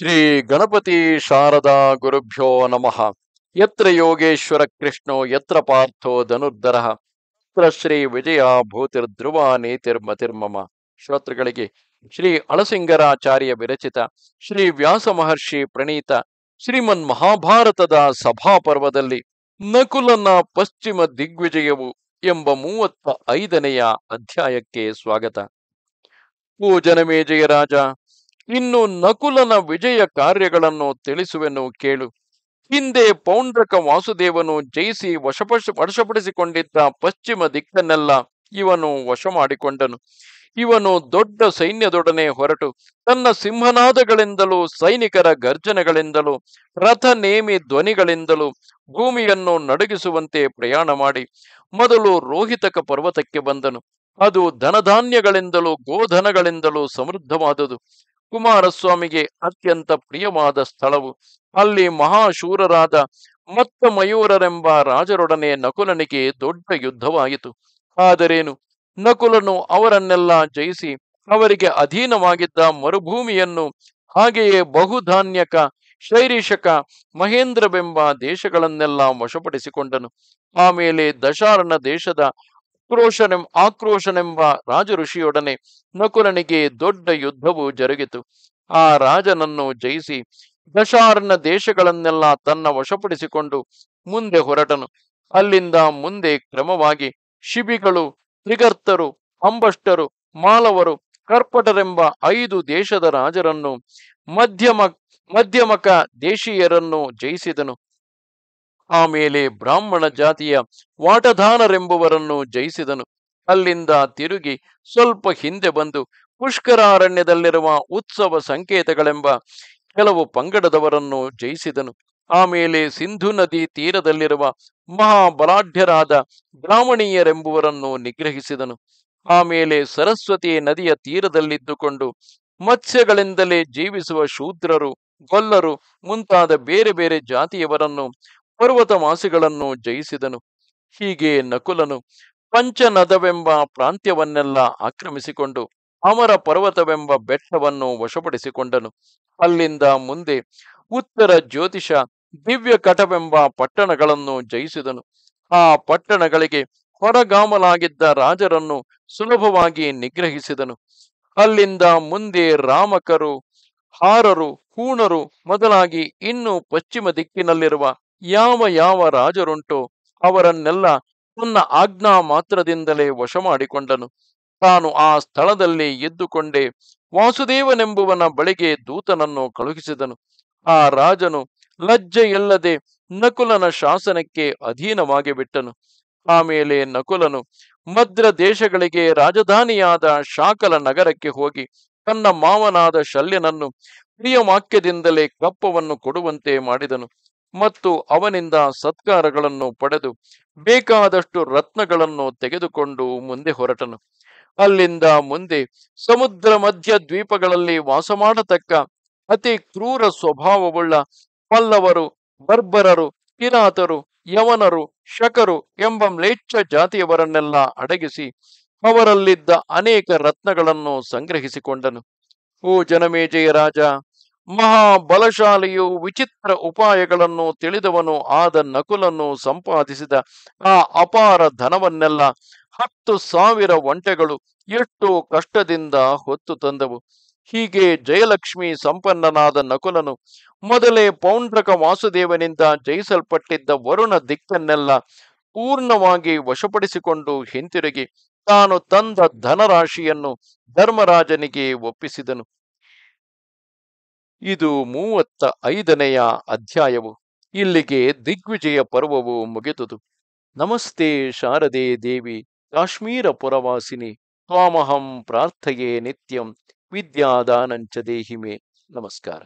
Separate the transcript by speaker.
Speaker 1: ಶ್ರೀ ಗಣಪತಿ ಶಾರದಾ ಗುರುಭ್ಯೋ ನಮಃ ಯತ್ರ ಯೋಗೇಶ್ವರ ಕೃಷ್ಣೋ ಯತ್ರ ಪಾರ್ಥೋ ಧನುರ್ಧರ ಶ್ರೀ ವಿಜಯ ಧ್ರುವ ನೀತಿರ್ಮತಿರ್ಮಮ ಶ್ರೋತೃಗಳಿಗೆ ಶ್ರೀ ಅಳಸಿಂಗರಾಚಾರ್ಯ ವಿರಚಿತ ಶ್ರೀ ವ್ಯಾಸ ಮಹರ್ಷಿ ಪ್ರಣೀತ ಶ್ರೀಮನ್ ಮಹಾಭಾರತದ ಸಭಾಪರ್ವದಲ್ಲಿ ನಕುಲನ ಪಶ್ಚಿಮ ದಿಗ್ವಿಜಯವು ಎಂಬ ಮೂವತ್ತ ಐದನೆಯ ಅಧ್ಯಾಯಕ್ಕೆ ಸ್ವಾಗತ ಓ ಜನಮೇಜಯ ಇನ್ನು ನಕುಲನ ವಿಜಯ ಕಾರ್ಯಗಳನ್ನು ತಿಳಿಸುವೆನು ಕೇಳು ಹಿಂದೆ ಪೌಂಡ್ರಕ ವಾಸುದೇವನು ಜಯಿಸಿ ವಶಪಶ ವಶಪಡಿಸಿಕೊಂಡಿದ್ದ ಪಶ್ಚಿಮ ದಿಕ್ಕನ್ನೆಲ್ಲ ಇವನು ವಶ ಮಾಡಿಕೊಂಡನು ಇವನು ದೊಡ್ಡ ಸೈನ್ಯದೊಡನೆ ಹೊರಟು ತನ್ನ ಸಿಂಹನಾದಗಳಿಂದಲೂ ಸೈನಿಕರ ಗರ್ಜನೆಗಳಿಂದಲೂ ರಥ ನೇಮಿ ಧ್ವನಿಗಳಿಂದಲೂ ಭೂಮಿಯನ್ನು ನಡುಗಿಸುವಂತೆ ಪ್ರಯಾಣ ಮಾಡಿ ಮೊದಲು ರೋಹಿತಕ ಪರ್ವತಕ್ಕೆ ಬಂದನು ಅದು ಧನಧಾನ್ಯಗಳಿಂದಲೂ ಗೋಧನಗಳಿಂದಲೂ ಸಮೃದ್ಧವಾದುದು ಕುಮಾರಸ್ವಾಮಿಗೆ ಅತ್ಯಂತ ಪ್ರಿಯವಾದ ಸ್ಥಳವು ಅಲ್ಲಿ ಮಹಾಶೂರರಾದ ಮತ್ತ ಮಯೂರರೆಂಬ ರಾಜರೊಡನೆ ನಕುಲನಿಗೆ ದೊಡ್ಡ ಯುದ್ಧವಾಯಿತು ಆದರೇನು ನಕುಲನು ಅವರನ್ನೆಲ್ಲ ಜಯಿಸಿ ಅವರಿಗೆ ಅಧೀನವಾಗಿದ್ದ ಮರುಭೂಮಿಯನ್ನು ಹಾಗೆಯೇ ಬಹುಧಾನ್ಯಕ ಶೈರೀಷಕ ಮಹೇಂದ್ರವೆಂಬ ದೇಶಗಳನ್ನೆಲ್ಲ ವಶಪಡಿಸಿಕೊಂಡನು ಆಮೇಲೆ ದಶಾರಣ ದೇಶದ ಕ್ರೋಶನೆಂ ಆಕ್ರೋಶನೆಂಬ ರಾಜ ಋಷಿಯೊಡನೆ ನಕುಲನಿಗೆ ದೊಡ್ಡ ಯುದ್ಧವು ಜರುಗಿತು ಆ ರಾಜನನ್ನು ಜಯಿಸಿ ದಶಾರ್ನ ದೇಶಗಳನ್ನೆಲ್ಲ ತನ್ನ ವಶಪಡಿಸಿಕೊಂಡು ಮುಂದೆ ಹೊರಟನು ಅಲ್ಲಿಂದ ಮುಂದೆ ಕ್ರಮವಾಗಿ ಶಿಬಿಗಳು ತ್ರಿಗರ್ತರು ಅಂಬಷ್ಟರು ಮಾಲವರು ಕರ್ಪಟರೆಂಬ ಐದು ದೇಶದ ರಾಜರನ್ನು ಮಧ್ಯಮ ಮಧ್ಯಮಕ ದೇಶೀಯರನ್ನು ಜಯಿಸಿದನು ಆಮೇಲೆ ಬ್ರಾಹ್ಮಣ ಜಾತಿಯ ವಾಟಧಾನರೆಂಬುವರನ್ನು ಜಯಿಸಿದನು ಅಲ್ಲಿಂದ ತಿರುಗಿ ಸ್ವಲ್ಪ ಹಿಂದೆ ಬಂದು ಪುಷ್ಕರಾರಣ್ಯದಲ್ಲಿರುವ ಉತ್ಸವ ಸಂಕೇತಗಳೆಂಬ ಕೆಲವು ಪಂಗಡದವರನ್ನು ಜಯಿಸಿದನು ಆಮೇಲೆ ಸಿಂಧು ನದಿ ತೀರದಲ್ಲಿರುವ ಮಹಾಬಲಾಢ್ಯರಾದ ಬ್ರಾಹ್ಮಣೀಯರೆಂಬುವರನ್ನು ನಿಗ್ರಹಿಸಿದನು ಆಮೇಲೆ ಸರಸ್ವತಿ ನದಿಯ ತೀರದಲ್ಲಿದ್ದುಕೊಂಡು ಮತ್ಸ್ಯಗಳಿಂದಲೇ ಜೀವಿಸುವ ಶೂದ್ರರು ಗೊಲ್ಲರು ಮುಂತಾದ ಬೇರೆ ಬೇರೆ ಜಾತಿಯವರನ್ನು ಪರ್ವತವಾಸಿಗಳನ್ನು ಜಯಿಸಿದನು ಹೀಗೆ ನಕುಲನು ಪಂಚನದವೆಂಬ ಪ್ರಾಂತ್ಯವನ್ನೆಲ್ಲ ಆಕ್ರಮಿಸಿಕೊಂಡು ಅಮರ ಪರ್ವತವೆಂಬ ಬೆಟ್ಟವನ್ನು ವಶಪಡಿಸಿಕೊಂಡನು ಅಲ್ಲಿಂದ ಮುಂದೆ ಉತ್ತರ ಜ್ಯೋತಿಷ ದಿವ್ಯ ಕಟವೆಂಬ ಪಟ್ಟಣಗಳನ್ನು ಜಯಿಸಿದನು ಆ ಪಟ್ಟಣಗಳಿಗೆ ಹೊರಗಾಮಲಾಗಿದ್ದ ರಾಜರನ್ನು ಸುಲಭವಾಗಿ ನಿಗ್ರಹಿಸಿದನು ಅಲ್ಲಿಂದ ಮುಂದೆ ರಾಮಕರು ಹಾರರು ಹೂಣರು ಮೊದಲಾಗಿ ಇನ್ನು ಪಶ್ಚಿಮ ದಿಕ್ಕಿನಲ್ಲಿರುವ ಯಾವ ಯಾವ ರಾಜರುಂಟೋ ಅವರನ್ನೆಲ್ಲ ತನ್ನ ಆಜ್ಞಾ ಮಾತ್ರದಿಂದಲೇ ವಶ ಮಾಡಿಕೊಂಡನು ತಾನು ಆ ಸ್ಥಳದಲ್ಲಿ ಎದ್ದುಕೊಂಡೇ ವಾಸುದೇವನೆಂಬುವನ ಬಳಿಗೆ ದೂತನನ್ನು ಕಳುಹಿಸಿದನು ಆ ರಾಜನು ಲಜ್ಜೆಯಿಲ್ಲದೆ ನಕುಲನ ಶಾಸನಕ್ಕೆ ಅಧೀನವಾಗಿ ಬಿಟ್ಟನು ಆಮೇಲೆ ನಕುಲನು ಮದ್ರ ದೇಶಗಳಿಗೆ ರಾಜಧಾನಿಯಾದ ಶಾಕಲ ನಗರಕ್ಕೆ ಹೋಗಿ ತನ್ನ ಮಾವನಾದ ಶಲ್ಯನನ್ನು ಪ್ರಿಯವಾಕ್ಯದಿಂದಲೇ ಕಪ್ಪವನ್ನು ಕೊಡುವಂತೆ ಮಾಡಿದನು ಮತ್ತು ಅವನಿಂದ ಸತ್ಕಾರಗಳನ್ನು ಪಡೆದು ಬೇಕಾದಷ್ಟು ರತ್ನಗಳನ್ನು ತೆಗೆದುಕೊಂಡು ಮುಂದೆ ಹೊರಟನು ಅಲ್ಲಿಂದ ಮುಂದೆ ಸಮುದ್ರ ಮಧ್ಯ ದ್ವೀಪಗಳಲ್ಲಿ ವಾಸ ಮಾಡತಕ್ಕ ಅತಿ ಕ್ರೂರ ಸ್ವಭಾವವುಳ್ಳ ಪಲ್ಲವರು ಬರ್ಬರರು ಕಿರಾತರು ಯವನರು ಶಕರು ಎಂಬ ಮ್ಲೇಚ್ಛ ಜಾತಿಯವರನ್ನೆಲ್ಲ ಅಡಗಿಸಿ ಅವರಲ್ಲಿದ್ದ ಅನೇಕ ರತ್ನಗಳನ್ನು ಸಂಗ್ರಹಿಸಿಕೊಂಡನು ಓ ಜನಮೇಜಯ ರಾಜ ಮಹಾಬಲಶಾಲಿಯು ವಿಚಿತ್ರ ಉಪಾಯಗಳನ್ನು ತಿಳಿದವನು ಆದ ನಕುಲನ್ನು ಸಂಪಾದಿಸಿದ ಆ ಅಪಾರ ಧನವನ್ನೆಲ್ಲ ಹತ್ತು ಸಾವಿರ ಒಂಟೆಗಳು ಎಷ್ಟು ಕಷ್ಟದಿಂದ ಹೊತ್ತು ತಂದವು ಹೀಗೆ ಜಯಲಕ್ಷ್ಮಿ ಸಂಪನ್ನನಾದ ನಕುಲನು ಮೊದಲೇ ಪೌಂಡ್ರಕ ವಾಸುದೇವನಿಂದ ಜಯಿಸಲ್ಪಟ್ಟಿದ್ದ ವರುಣ ದಿಕ್ಕನ್ನೆಲ್ಲ ಪೂರ್ಣವಾಗಿ ವಶಪಡಿಸಿಕೊಂಡು ಹಿಂತಿರುಗಿ ತಾನು ತಂದ ಧನರಾಶಿಯನ್ನು ಧರ್ಮರಾಜನಿಗೆ ಒಪ್ಪಿಸಿದನು ಇದು ಮೂವತ್ತ ಐದನೆಯ ಅಧ್ಯಾಯವು ಇಲ್ಲಿಗೆ ದಿಗ್ವಿಜಯ ಪರ್ವವು ಮುಗಿದುದು ನಮಸ್ತೆ ಶಾರದೆ ದೇವಿ ಕಾಶ್ಮೀರ ಪುರವಾಸಿನಿ ತ್ವಾಮಹಂ ಪ್ರಾರ್ಥೆಯೇ ನಿತ್ಯಂ ವಿದ್ಯಾದಾನಂಚ ದೇಹಿಮೆ ನಮಸ್ಕಾರ